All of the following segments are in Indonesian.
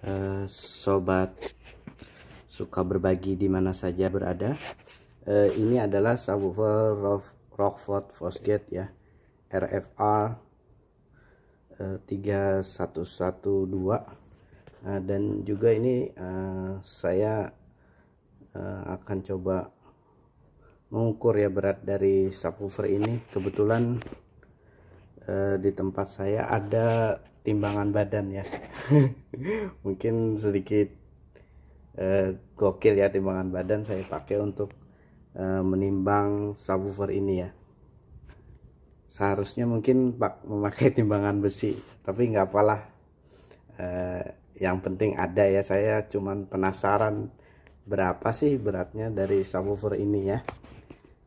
Eh, sobat suka berbagi di mana saja berada uh, ini adalah subwoofer Rockford Fosgate ya RFR uh, 3112 uh, dan juga ini uh, saya uh, akan coba mengukur ya berat dari subwoofer ini kebetulan Eh, di tempat saya ada timbangan badan ya mungkin sedikit eh, gokil ya timbangan badan saya pakai untuk eh, menimbang subwoofer ini ya seharusnya mungkin pak memakai timbangan besi tapi nggak apalah eh, yang penting ada ya saya cuman penasaran berapa sih beratnya dari subwoofer ini ya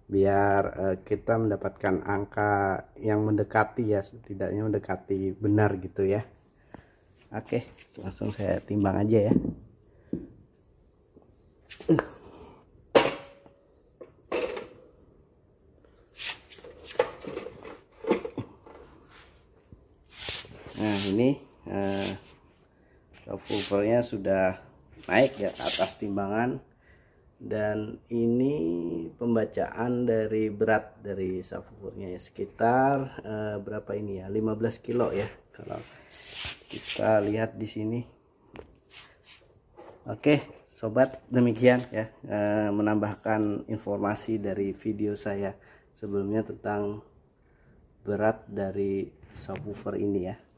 biar uh, kita mendapatkan angka yang mendekati ya setidaknya mendekati benar gitu ya oke langsung saya timbang aja ya nah ini uh, sudah naik ya atas timbangan dan ini pembacaan dari berat dari subwoofernya ya sekitar eh, berapa ini ya 15 kilo ya kalau kita lihat di sini oke sobat demikian ya eh, menambahkan informasi dari video saya sebelumnya tentang berat dari subwoofer ini ya